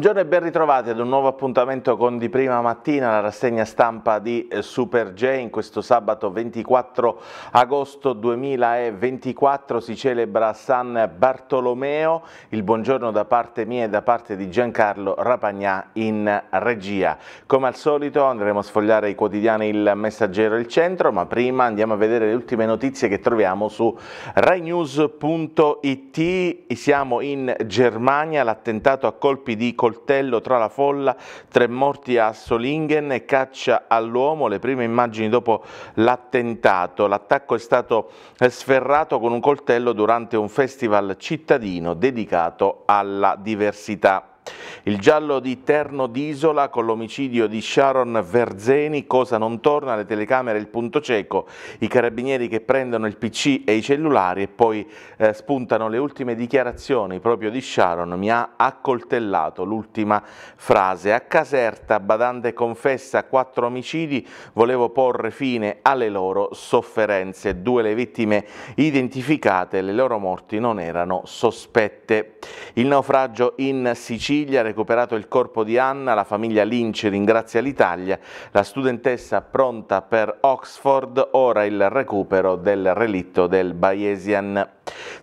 Buongiorno e ben ritrovati ad un nuovo appuntamento con Di Prima Mattina, la rassegna stampa di eh, Super J. In questo sabato 24 agosto 2024 si celebra San Bartolomeo. Il buongiorno da parte mia e da parte di Giancarlo Rapagnà in regia. Come al solito andremo a sfogliare i quotidiani Il Messaggero e il Centro, ma prima andiamo a vedere le ultime notizie che troviamo su rainews.it. Siamo in Germania, l'attentato a colpi di colore coltello tra la folla, tre morti a Solingen, caccia all'uomo, le prime immagini dopo l'attentato. L'attacco è stato sferrato con un coltello durante un festival cittadino dedicato alla diversità. Il giallo di Terno d'Isola con l'omicidio di Sharon Verzeni, cosa non torna, le telecamere il punto cieco, i carabinieri che prendono il PC e i cellulari e poi eh, spuntano le ultime dichiarazioni proprio di Sharon, mi ha accoltellato l'ultima frase. A Caserta Badante confessa quattro omicidi, volevo porre fine alle loro sofferenze, due le vittime identificate, le loro morti non erano sospette. Il naufragio in Sicilia Siviglia, recuperato il corpo di Anna, la famiglia Lynch ringrazia l'Italia, la studentessa pronta per Oxford, ora il recupero del relitto del Bayesian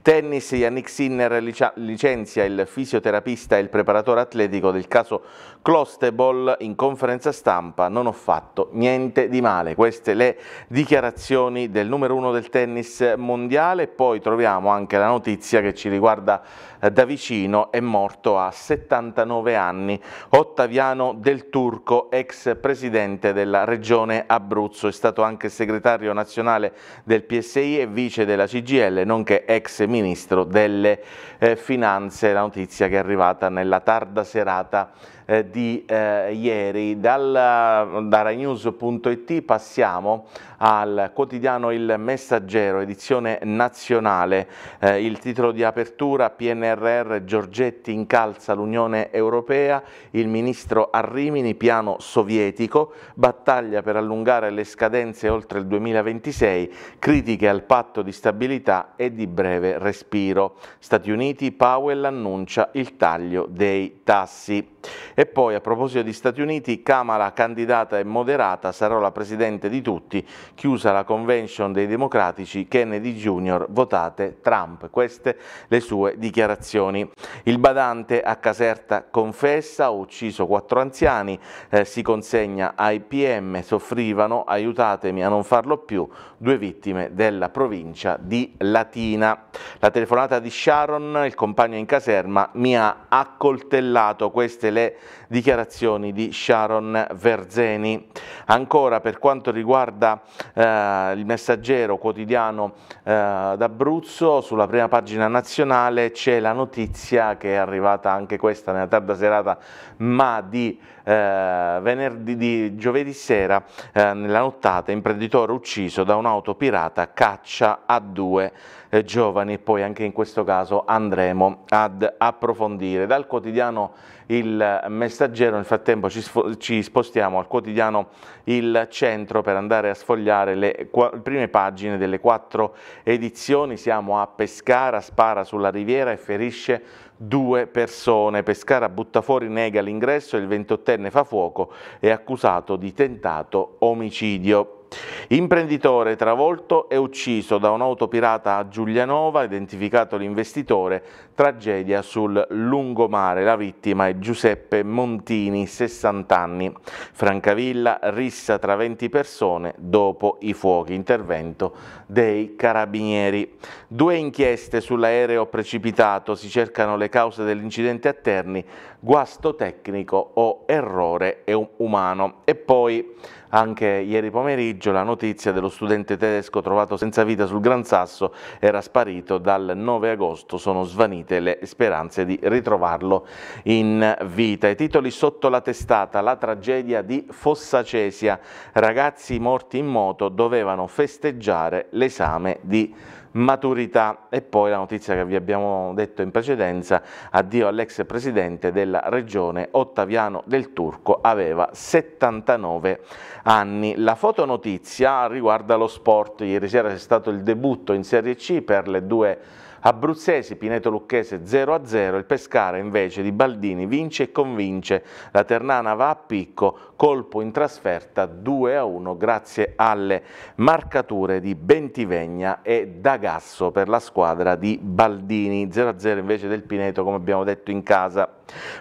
Tennis, Yannick Sinner licenzia il fisioterapista e il preparatore atletico del caso Clostebol in conferenza stampa, non ho fatto niente di male. Queste le dichiarazioni del numero uno del tennis mondiale, poi troviamo anche la notizia che ci riguarda eh, da vicino, è morto a 79 anni Ottaviano Del Turco, ex presidente della regione Abruzzo, è stato anche segretario nazionale del PSI e vice della CGL, nonché ex ex ministro delle eh, finanze, la notizia che è arrivata nella tarda serata eh, di eh, ieri. Dal, da RaiNews.it passiamo al quotidiano Il Messaggero, edizione nazionale. Eh, il titolo di apertura PNRR Giorgetti incalza l'Unione Europea, il ministro Arrimini, piano sovietico, battaglia per allungare le scadenze oltre il 2026, critiche al patto di stabilità e di breve respiro. Stati Uniti, Powell annuncia il taglio dei tassi. E poi a proposito di Stati Uniti, Kamala candidata e moderata sarò la presidente di tutti, chiusa la convention dei democratici, Kennedy Jr., votate Trump. Queste le sue dichiarazioni. Il badante a Caserta confessa, ho ucciso quattro anziani, eh, si consegna ai PM, soffrivano, aiutatemi a non farlo più, due vittime della provincia di Latina. La telefonata di Sharon, il compagno in caserma, mi ha accoltellato, queste le le dichiarazioni di Sharon Verzeni. Ancora per quanto riguarda eh, il messaggero quotidiano eh, d'Abruzzo, sulla prima pagina nazionale c'è la notizia che è arrivata anche questa nella tarda serata, ma di, eh, venerdì, di giovedì sera, eh, nella nottata, imprenditore ucciso da un'auto pirata caccia a due eh, giovani e poi anche in questo caso andremo ad approfondire. Dal quotidiano Il Messaggero nel frattempo ci, ci spostiamo al quotidiano Il Centro per andare a sfogliare le prime pagine delle quattro edizioni. Siamo a Pescara, spara sulla riviera e ferisce due persone. Pescara butta fuori, nega l'ingresso, il 28enne fa fuoco, è accusato di tentato omicidio. Imprenditore travolto e ucciso da un'auto pirata a Giulianova, identificato l'investitore, tragedia sul lungomare. La vittima è Giuseppe Montini, 60 anni. Francavilla, rissa tra 20 persone dopo i fuochi. Intervento dei carabinieri. Due inchieste sull'aereo precipitato. Si cercano le cause dell'incidente a Terni, guasto tecnico o errore umano. E poi anche ieri pomeriggio la notizia dello studente tedesco trovato senza vita sul Gran Sasso era sparito dal 9 agosto, sono svanite le speranze di ritrovarlo in vita. I titoli sotto la testata, la tragedia di Fossacesia, ragazzi morti in moto dovevano festeggiare l'esame di maturità e poi la notizia che vi abbiamo detto in precedenza, addio all'ex presidente della regione Ottaviano del Turco, aveva 79 anni. La fotonotizia riguarda lo sport, ieri sera c'è stato il debutto in Serie C per le due Abruzzesi, Pineto Lucchese 0-0, a il Pescara invece di Baldini vince e convince, la Ternana va a picco, colpo in trasferta 2-1 a grazie alle marcature di Bentivegna e D'Agasso per la squadra di Baldini, 0-0 a invece del Pineto come abbiamo detto in casa.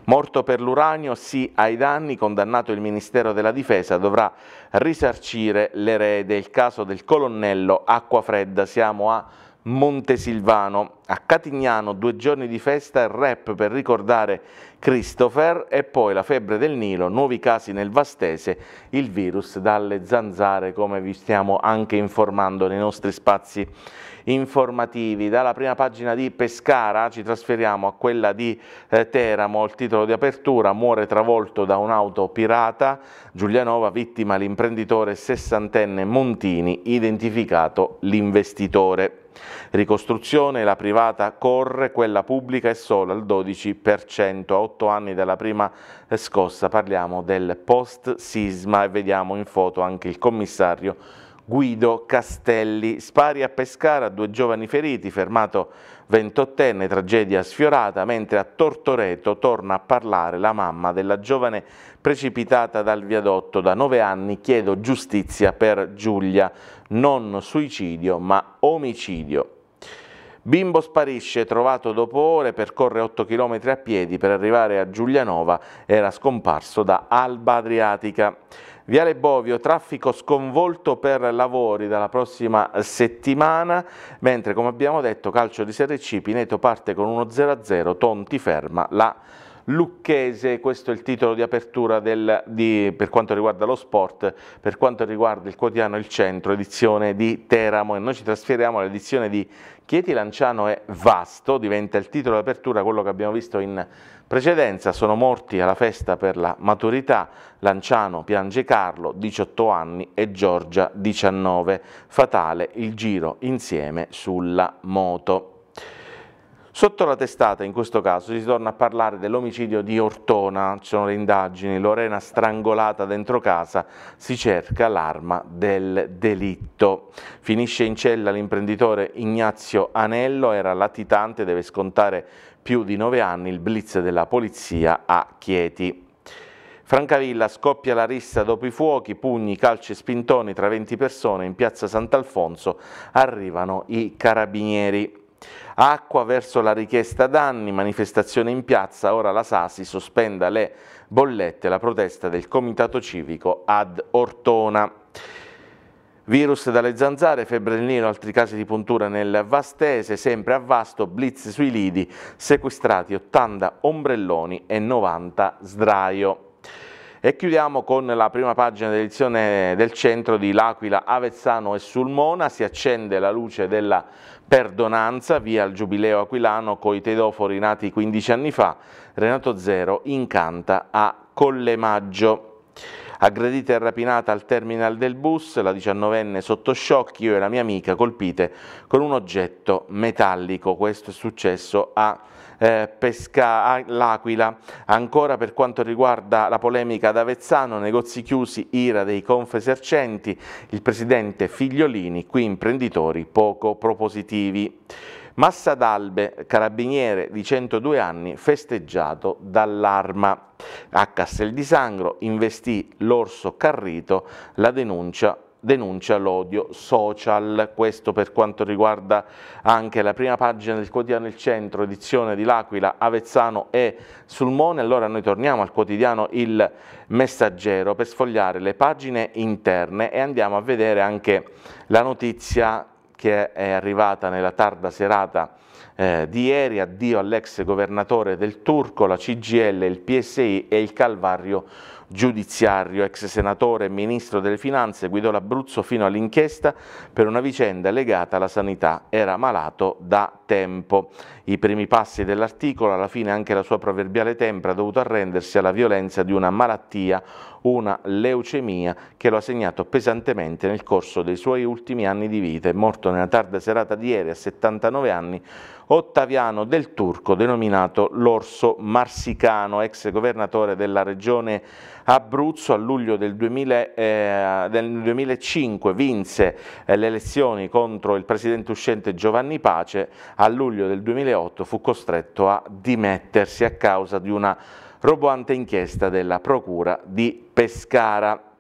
Morto per l'uranio, sì ai danni, condannato il Ministero della Difesa, dovrà risarcire l'erede, il caso del colonnello Acquafredda, siamo a Montesilvano. A Catignano due giorni di festa e rap per ricordare Christopher e poi la febbre del Nilo, nuovi casi nel Vastese, il virus dalle zanzare come vi stiamo anche informando nei nostri spazi informativi. Dalla prima pagina di Pescara ci trasferiamo a quella di eh, Teramo, il titolo di apertura, muore travolto da un'auto pirata, Giulianova vittima l'imprenditore sessantenne Montini, identificato l'investitore. Ricostruzione, la privata corre, quella pubblica è solo al 12%, a otto anni dalla prima eh, scossa parliamo del post-sisma e vediamo in foto anche il commissario Guido Castelli. Spari a Pescara, due giovani feriti, fermato 28enne, tragedia sfiorata, mentre a Tortoreto torna a parlare la mamma della giovane precipitata dal viadotto. Da nove anni chiedo giustizia per Giulia, non suicidio ma omicidio. Bimbo sparisce, trovato dopo ore, percorre 8 km a piedi per arrivare a Giulianova, era scomparso da Alba Adriatica. Viale Bovio, traffico sconvolto per lavori dalla prossima settimana, mentre come abbiamo detto calcio di Serie C, Pineto parte con uno 0 0 Tonti ferma la Lucchese, questo è il titolo di apertura del, di, per quanto riguarda lo sport, per quanto riguarda il quotidiano Il Centro, edizione di Teramo e noi ci trasferiamo all'edizione di Chieti Lanciano è Vasto, diventa il titolo di apertura quello che abbiamo visto in precedenza sono morti alla festa per la maturità Lanciano piange Carlo, 18 anni, e Giorgia, 19. Fatale il giro insieme sulla moto. Sotto la testata in questo caso si torna a parlare dell'omicidio di Ortona, ci sono le indagini, Lorena strangolata dentro casa, si cerca l'arma del delitto. Finisce in cella l'imprenditore Ignazio Anello, era latitante, deve scontare più di nove anni il blitz della polizia a Chieti. Francavilla scoppia la rissa dopo i fuochi, pugni, calci e spintoni tra 20 persone in piazza Sant'Alfonso arrivano i carabinieri. Acqua verso la richiesta danni, manifestazione in piazza, ora la Sasi sospenda le bollette, la protesta del Comitato Civico ad Ortona. Virus dalle zanzare, febbre del Nilo, altri casi di puntura nel Vastese, sempre a Vasto, blitz sui lidi, sequestrati 80 ombrelloni e 90 sdraio. E chiudiamo con la prima pagina dell'edizione del centro di L'Aquila, Avezzano e Sulmona. Si accende la luce della perdonanza via il Giubileo Aquilano coi tedofori nati 15 anni fa. Renato Zero incanta a Collemaggio aggredita e rapinata al terminal del bus, la 19enne sotto shock, io e la mia amica colpite con un oggetto metallico, questo è successo a eh, Pesca l'Aquila Ancora per quanto riguarda la polemica ad Avezzano, negozi chiusi, ira dei confesercenti, il presidente Figliolini, qui imprenditori poco propositivi. Massa d'Albe, carabiniere di 102 anni, festeggiato dall'arma. A Castel di Sangro investì l'orso Carrito la denuncia denuncia l'odio social, questo per quanto riguarda anche la prima pagina del quotidiano Il Centro, edizione di L'Aquila, Avezzano e Sulmone, allora noi torniamo al quotidiano Il Messaggero per sfogliare le pagine interne e andiamo a vedere anche la notizia che è arrivata nella tarda serata eh, di ieri, addio all'ex governatore del Turco, la CGL, il PSI e il Calvario giudiziario, ex senatore e ministro delle finanze, guidò l'Abruzzo fino all'inchiesta per una vicenda legata alla sanità, era malato da tempo. I primi passi dell'articolo, alla fine anche la sua proverbiale tempra, ha dovuto arrendersi alla violenza di una malattia, una leucemia, che lo ha segnato pesantemente nel corso dei suoi ultimi anni di vita. È morto nella tarda serata di ieri a 79 anni Ottaviano del Turco, denominato l'Orso Marsicano, ex governatore della regione Abruzzo a luglio del, 2000, eh, del 2005 vinse eh, le elezioni contro il presidente uscente Giovanni Pace, a luglio del 2008 fu costretto a dimettersi a causa di una roboante inchiesta della Procura di Pescara.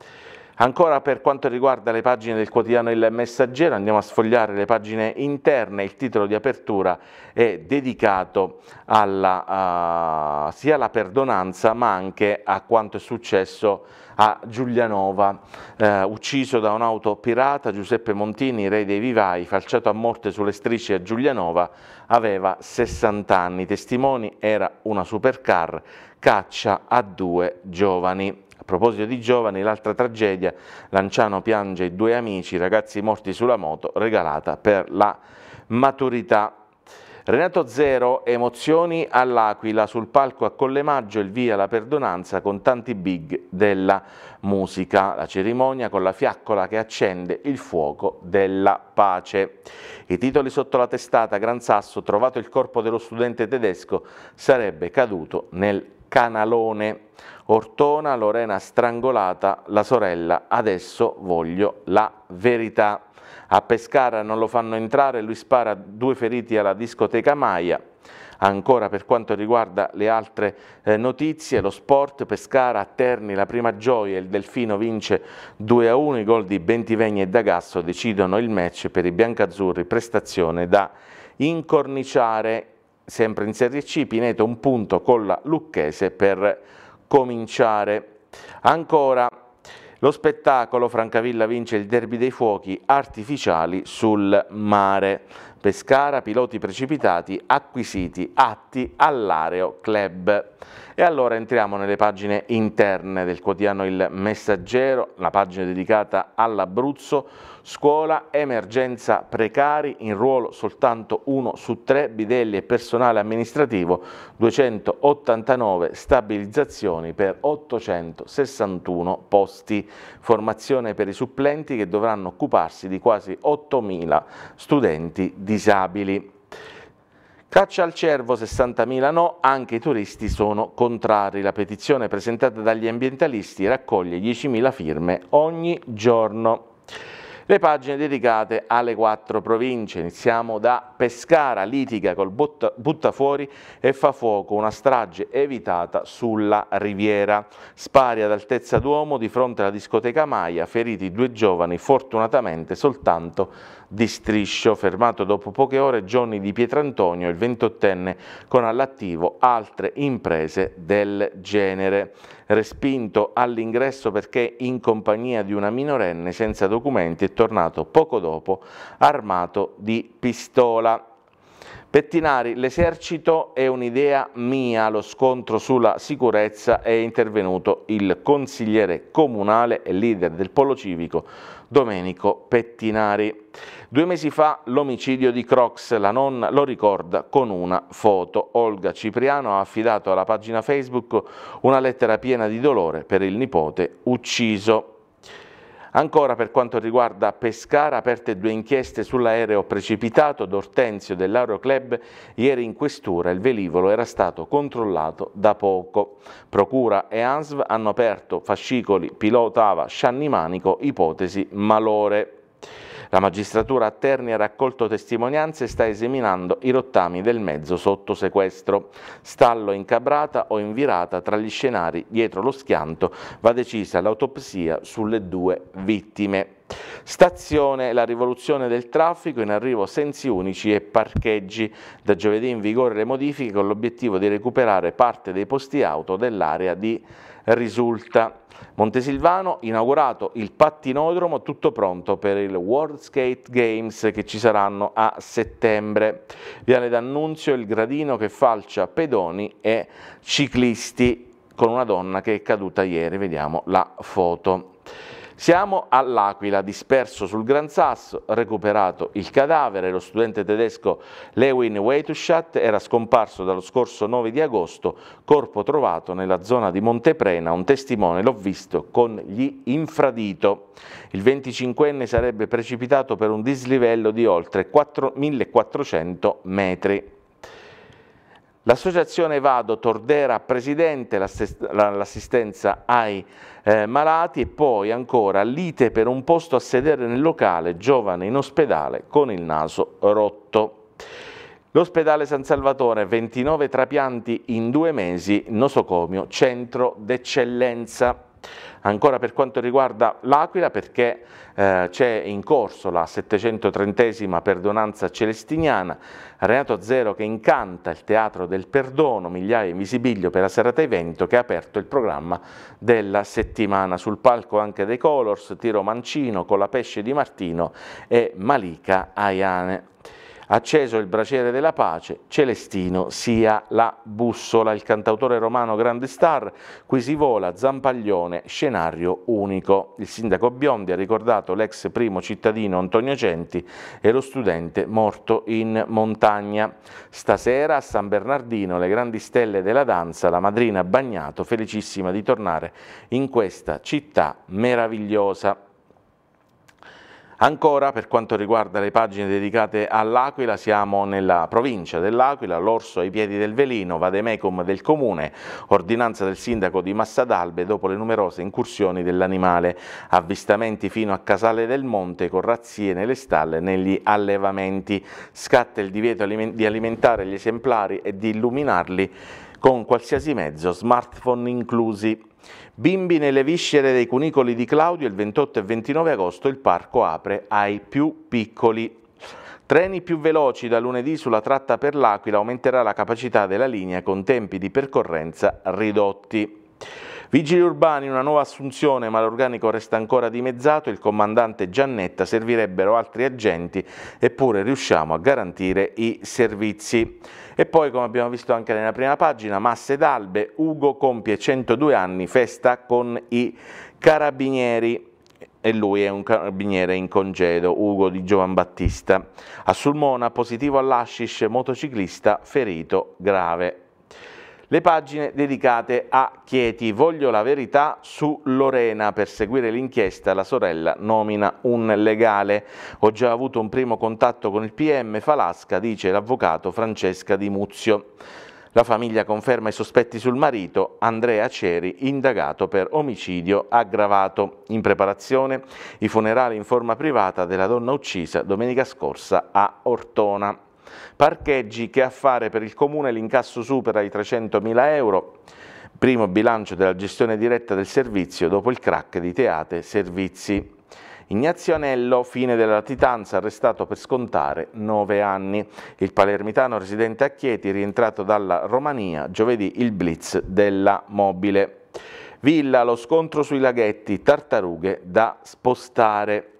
Ancora per quanto riguarda le pagine del quotidiano Il Messaggero, andiamo a sfogliare le pagine interne, il titolo di apertura è dedicato alla, uh, sia alla perdonanza ma anche a quanto è successo a Giulianova, eh, ucciso da un'auto pirata, Giuseppe Montini, re dei vivai, falciato a morte sulle strisce a Giulianova, aveva 60 anni, testimoni era una supercar, caccia a due giovani. A proposito di giovani, l'altra tragedia, Lanciano piange i due amici, ragazzi morti sulla moto, regalata per la maturità. Renato Zero, emozioni all'Aquila, sul palco a Collemaggio il via la perdonanza con tanti big della musica, la cerimonia con la fiaccola che accende il fuoco della pace. I titoli sotto la testata Gran Sasso, trovato il corpo dello studente tedesco, sarebbe caduto nel canalone. Ortona, Lorena strangolata, la sorella, adesso voglio la verità. A Pescara non lo fanno entrare, lui spara due feriti alla discoteca Maia. Ancora per quanto riguarda le altre eh, notizie, lo sport, Pescara a Terni la prima gioia, il Delfino vince 2-1, a i gol di Bentivegna e D'Agasso decidono il match per i biancazzurri, prestazione da incorniciare sempre in Serie C, Pineto un punto con la Lucchese per cominciare. Ancora lo spettacolo, Francavilla vince il derby dei fuochi artificiali sul mare. Pescara, piloti precipitati, acquisiti, atti all'areo club. E allora entriamo nelle pagine interne del quotidiano Il Messaggero, la pagina dedicata all'Abruzzo, scuola, emergenza precari, in ruolo soltanto uno su tre, bidelli e personale amministrativo, 289 stabilizzazioni per 861 posti, formazione per i supplenti che dovranno occuparsi di quasi 8.000 studenti disabili. Caccia al cervo 60.000 no, anche i turisti sono contrari. La petizione presentata dagli ambientalisti raccoglie 10.000 firme ogni giorno. Le pagine dedicate alle quattro province. Iniziamo da Pescara, litiga col butta, buttafuori e fa fuoco una strage evitata sulla riviera. Spari ad altezza d'uomo di fronte alla discoteca Maia, feriti due giovani, fortunatamente soltanto di striscio, fermato dopo poche ore Johnny di Pietrantonio, il 28enne, con all'attivo altre imprese del genere. Respinto all'ingresso perché in compagnia di una minorenne senza documenti è tornato poco dopo armato di pistola. Pettinari, l'esercito è un'idea mia, lo scontro sulla sicurezza è intervenuto il consigliere comunale e leader del Polo Civico Domenico Pettinari. Due mesi fa l'omicidio di Crox, la nonna lo ricorda con una foto. Olga Cipriano ha affidato alla pagina Facebook una lettera piena di dolore per il nipote ucciso. Ancora per quanto riguarda Pescara, aperte due inchieste sull'aereo precipitato d'Ortensio dell'Aeroclub. Ieri in questura il velivolo era stato controllato da poco. Procura e ANSV hanno aperto fascicoli pilotava Scianni Manico, ipotesi malore. La magistratura a Terni ha raccolto testimonianze e sta esaminando i rottami del mezzo sotto sequestro. Stallo in cabrata o in virata tra gli scenari dietro lo schianto va decisa l'autopsia sulle due vittime. Stazione La rivoluzione del traffico in arrivo sensi unici e parcheggi. Da giovedì in vigore le modifiche con l'obiettivo di recuperare parte dei posti auto dell'area di risulta. Montesilvano inaugurato il pattinodromo tutto pronto per il World Skate Games che ci saranno a settembre. Viale d'Annunzio il gradino che falcia pedoni e ciclisti con una donna che è caduta ieri, vediamo la foto. Siamo all'Aquila, disperso sul Gran Sasso, recuperato il cadavere, lo studente tedesco Lewin Weituschat era scomparso dallo scorso 9 di agosto, corpo trovato nella zona di Monteprena, un testimone l'ho visto con gli infradito. Il 25enne sarebbe precipitato per un dislivello di oltre 4, 1400 metri. L'associazione Vado Tordera Presidente l'assistenza ai eh, malati e poi ancora lite per un posto a sedere nel locale, giovane in ospedale con il naso rotto. L'ospedale San Salvatore, 29 trapianti in due mesi, nosocomio, centro d'eccellenza ancora per quanto riguarda l'Aquila perché eh, c'è in corso la 730esima perdonanza celestiniana, Renato Zero che incanta il Teatro del Perdono, Migliaia in Visibilio per la serata evento che ha aperto il programma della settimana. Sul palco anche dei Colors, Tiro Mancino, con la Pesce di Martino e Malika Ayane. Acceso il braciere della pace, Celestino sia la bussola, il cantautore romano grande star, qui si vola, zampaglione, scenario unico. Il sindaco Biondi ha ricordato l'ex primo cittadino Antonio Centi e lo studente morto in montagna. Stasera a San Bernardino, le grandi stelle della danza, la madrina Bagnato, felicissima di tornare in questa città meravigliosa. Ancora per quanto riguarda le pagine dedicate all'Aquila siamo nella provincia dell'Aquila, l'Orso ai piedi del Velino, vademecum del comune, ordinanza del sindaco di Massadalbe dopo le numerose incursioni dell'animale, avvistamenti fino a Casale del Monte con razzie nelle stalle e negli allevamenti, scatta il divieto di alimentare gli esemplari e di illuminarli con qualsiasi mezzo, smartphone inclusi. Bimbi nelle viscere dei cunicoli di Claudio, il 28 e 29 agosto il parco apre ai più piccoli. Treni più veloci da lunedì sulla tratta per l'Aquila aumenterà la capacità della linea con tempi di percorrenza ridotti. Vigili urbani, una nuova assunzione, ma l'organico resta ancora dimezzato, il comandante Giannetta servirebbero altri agenti, eppure riusciamo a garantire i servizi. E poi, come abbiamo visto anche nella prima pagina, Masse d'Albe, Ugo compie 102 anni, festa con i carabinieri e lui è un carabiniere in congedo, Ugo di Giovan Battista. A Sulmona positivo all'ascis, motociclista ferito grave le pagine dedicate a Chieti. Voglio la verità su Lorena. Per seguire l'inchiesta la sorella nomina un legale. Ho già avuto un primo contatto con il PM Falasca, dice l'avvocato Francesca Di Muzio. La famiglia conferma i sospetti sul marito, Andrea Ceri, indagato per omicidio aggravato. In preparazione i funerali in forma privata della donna uccisa domenica scorsa a Ortona. Parcheggi che a fare per il Comune l'incasso supera i 300.000 euro, primo bilancio della gestione diretta del servizio dopo il crack di Teate Servizi. Ignazio Anello, fine della latitanza, arrestato per scontare 9 anni. Il palermitano residente a Chieti, rientrato dalla Romania, giovedì il blitz della mobile. Villa, lo scontro sui laghetti, tartarughe da spostare.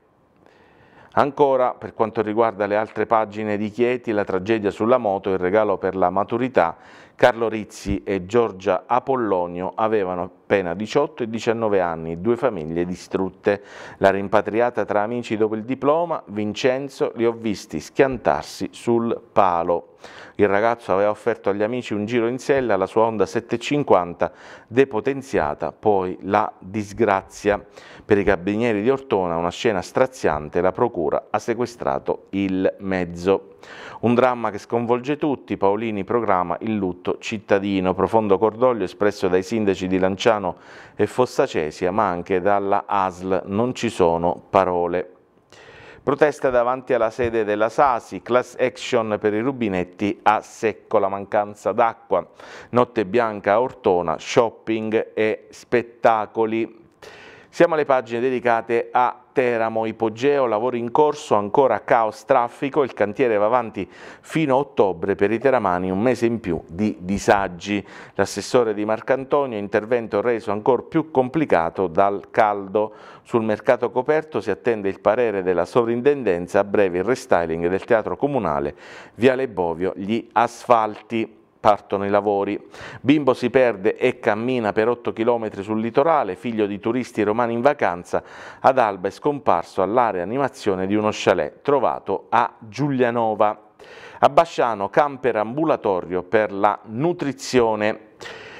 Ancora, per quanto riguarda le altre pagine di Chieti, la tragedia sulla moto e il regalo per la maturità Carlo Rizzi e Giorgia Apollonio avevano appena 18 e 19 anni, due famiglie distrutte. La rimpatriata tra amici dopo il diploma, Vincenzo li ho visti schiantarsi sul palo. Il ragazzo aveva offerto agli amici un giro in sella alla sua Honda 750 depotenziata, poi la disgrazia. Per i carabinieri di Ortona una scena straziante, la procura ha sequestrato il mezzo. Un dramma che sconvolge tutti, Paolini programma il lutto lutto cittadino, profondo cordoglio espresso dai sindaci di Lanciano e Fossacesia, ma anche dalla ASL. Non ci sono parole. Protesta davanti alla sede della Sasi, class action per i rubinetti a secco, la mancanza d'acqua, notte bianca a Ortona, shopping e spettacoli. Siamo alle pagine dedicate a Teramo, ipogeo, lavori in corso, ancora caos traffico, il cantiere va avanti fino a ottobre per i teramani, un mese in più di disagi. L'assessore di Marcantonio, intervento reso ancora più complicato dal caldo. Sul mercato coperto si attende il parere della sovrintendenza a breve il restyling del teatro comunale, Viale Bovio, gli asfalti partono i lavori. Bimbo si perde e cammina per 8 km sul litorale, figlio di turisti romani in vacanza, ad alba è scomparso all'area animazione di uno chalet trovato a Giulianova. A Basciano camper ambulatorio per la nutrizione.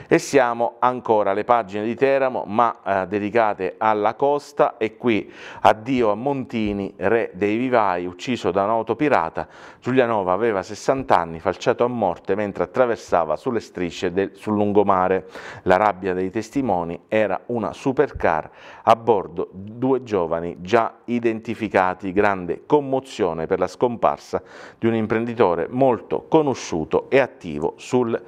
E siamo ancora alle pagine di Teramo, ma eh, dedicate alla costa e qui addio a Montini, re dei vivai, ucciso da un'auto pirata. Giulianova aveva 60 anni, falciato a morte mentre attraversava sulle strisce del, sul lungomare. La rabbia dei testimoni era una supercar a bordo due giovani già identificati, grande commozione per la scomparsa di un imprenditore molto conosciuto e attivo sul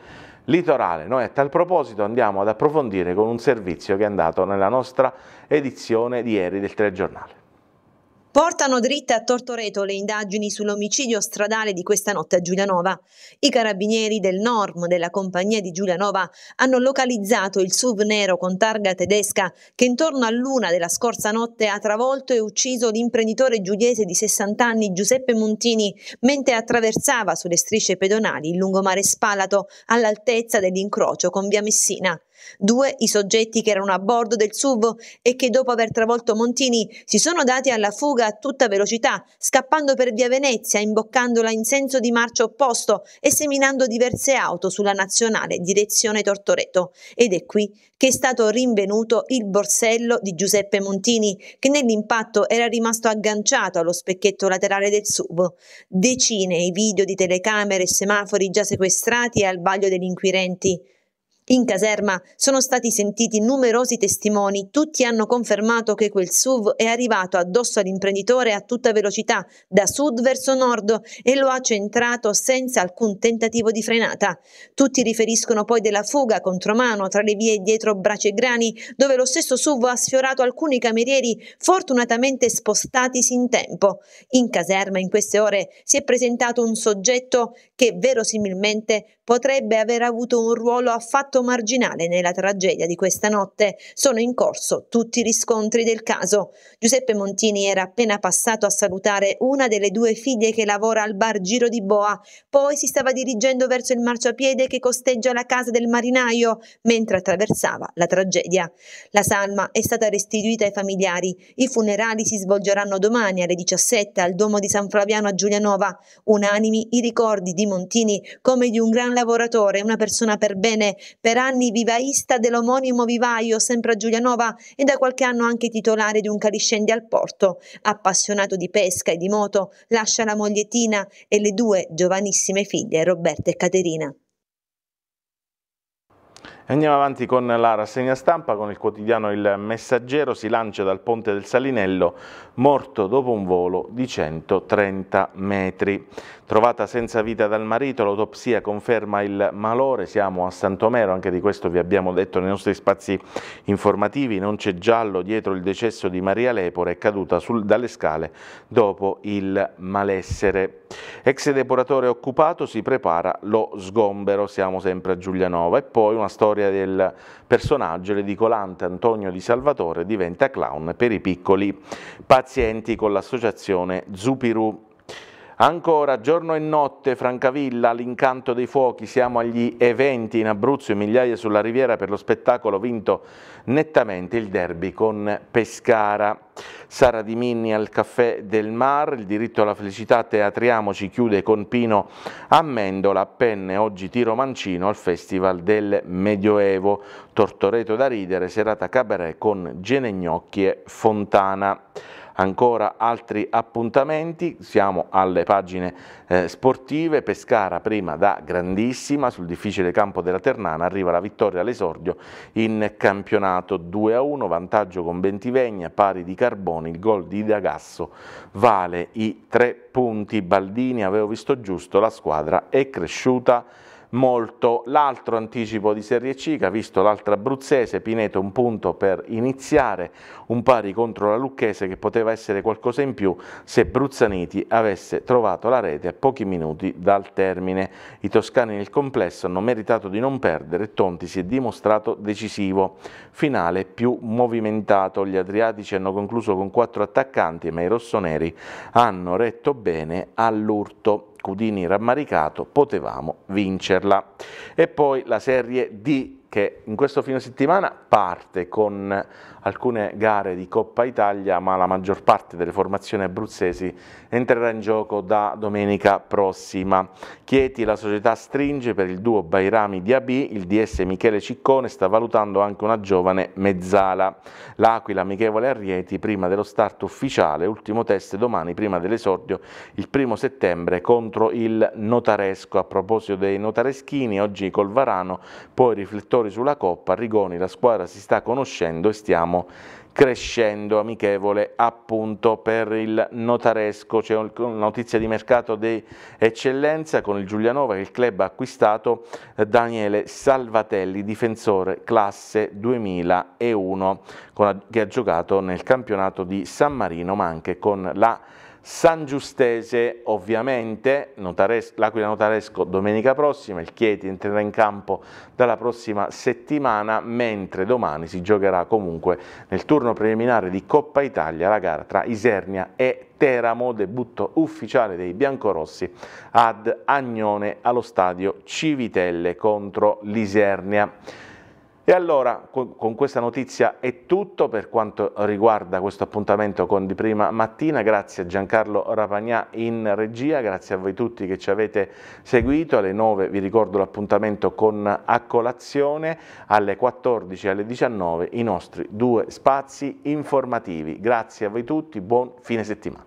litorale. Noi a tal proposito andiamo ad approfondire con un servizio che è andato nella nostra edizione di ieri del telegiornale. Portano dritte a Tortoreto le indagini sull'omicidio stradale di questa notte a Giulianova. I carabinieri del NORM della compagnia di Giulianova hanno localizzato il SUV nero con targa tedesca che intorno a luna della scorsa notte ha travolto e ucciso l'imprenditore giuliese di 60 anni Giuseppe Montini mentre attraversava sulle strisce pedonali il lungomare Spalato all'altezza dell'incrocio con via Messina. Due i soggetti che erano a bordo del SUV e che dopo aver travolto Montini si sono dati alla fuga a tutta velocità, scappando per via Venezia, imboccandola in senso di marcia opposto e seminando diverse auto sulla nazionale direzione Tortoreto. Ed è qui che è stato rinvenuto il borsello di Giuseppe Montini, che nell'impatto era rimasto agganciato allo specchietto laterale del SUV. Decine i video di telecamere e semafori già sequestrati e al vaglio degli inquirenti. In caserma sono stati sentiti numerosi testimoni, tutti hanno confermato che quel SUV è arrivato addosso all'imprenditore a tutta velocità, da sud verso nord, e lo ha centrato senza alcun tentativo di frenata. Tutti riferiscono poi della fuga contromano tra le vie dietro Brace Grani, dove lo stesso SUV ha sfiorato alcuni camerieri, fortunatamente spostatisi in tempo. In caserma in queste ore si è presentato un soggetto che verosimilmente potrebbe aver avuto un ruolo affatto stato marginale nella tragedia di questa notte. Sono in corso tutti i riscontri del caso. Giuseppe Montini era appena passato a salutare una delle due figlie che lavora al bar Giro di Boa, poi si stava dirigendo verso il marciapiede che costeggia la casa del marinaio mentre attraversava la tragedia. La salma è stata restituita ai familiari. I funerali si svolgeranno domani alle 17 al Duomo di San Flaviano a Giulianova. Unanimi i ricordi di Montini come di un gran lavoratore, una persona per bene, per anni vivaista dell'omonimo vivaio sempre a Giulianova e da qualche anno anche titolare di un caliscendi al porto. Appassionato di pesca e di moto, lascia la mogliettina e le due giovanissime figlie Roberta e Caterina. Andiamo avanti con la rassegna stampa, con il quotidiano Il Messaggero si lancia dal ponte del Salinello, morto dopo un volo di 130 metri. Trovata senza vita dal marito, l'autopsia conferma il malore, siamo a Santomero, anche di questo vi abbiamo detto nei nostri spazi informativi, non c'è giallo dietro il decesso di Maria Lepore, caduta sul, dalle scale dopo il malessere Ex depuratore occupato si prepara lo sgombero, siamo sempre a Giulianova. E poi una storia del personaggio, l'edicolante Antonio Di Salvatore diventa clown per i piccoli pazienti con l'associazione Zupiru. Ancora giorno e notte Francavilla, l'incanto dei fuochi, siamo agli eventi in Abruzzo e migliaia sulla riviera per lo spettacolo vinto nettamente il derby con Pescara. Sara Di Minni al Caffè del Mar, il diritto alla felicità teatriamoci chiude con Pino Amendola, penne oggi tiro mancino al Festival del Medioevo, Tortoreto da ridere, serata cabaret con Genegnocchi e Fontana ancora altri appuntamenti, siamo alle pagine eh, sportive, Pescara prima da grandissima sul difficile campo della Ternana, arriva la vittoria all'esordio in campionato 2-1, vantaggio con Bentivegna, pari di Carboni, il gol di D'Agasso vale i tre punti, Baldini avevo visto giusto, la squadra è cresciuta molto. L'altro anticipo di Serie C che ha visto l'altra abruzzese, Pineto un punto per iniziare, un pari contro la Lucchese che poteva essere qualcosa in più se Bruzzaniti avesse trovato la rete a pochi minuti dal termine. I toscani nel complesso hanno meritato di non perdere, Tonti si è dimostrato decisivo. Finale più movimentato, gli Adriatici hanno concluso con quattro attaccanti ma i rossoneri hanno retto bene all'urto. Scudini rammaricato, potevamo vincerla. E poi la Serie D che in questo fine settimana parte con alcune gare di Coppa Italia, ma la maggior parte delle formazioni abruzzesi entrerà in gioco da domenica prossima. Chieti la società stringe per il duo Bairami di Diab, il DS Michele Ciccone sta valutando anche una giovane mezzala. L'Aquila amichevole a Rieti prima dello start ufficiale, ultimo test domani prima dell'esordio il primo settembre contro il Notaresco. A proposito dei notareschini, oggi col Varano, poi riflettori giocatori sulla Coppa, Rigoni, la squadra si sta conoscendo e stiamo crescendo amichevole appunto per il notaresco. C'è una notizia di mercato di eccellenza con il Giulianova che il club ha acquistato eh, Daniele Salvatelli, difensore classe 2001 che ha giocato nel campionato di San Marino ma anche con la San Giustese ovviamente, Notares, l'Aquila Notaresco domenica prossima, il Chieti entrerà in campo dalla prossima settimana, mentre domani si giocherà comunque nel turno preliminare di Coppa Italia la gara tra Isernia e Teramo, debutto ufficiale dei biancorossi ad Agnone allo stadio Civitelle contro l'Isernia. E allora con questa notizia è tutto per quanto riguarda questo appuntamento con Di Prima Mattina, grazie a Giancarlo Rapagnà in regia, grazie a voi tutti che ci avete seguito, alle 9 vi ricordo l'appuntamento con A Colazione, alle 14 e alle 19 i nostri due spazi informativi, grazie a voi tutti, buon fine settimana.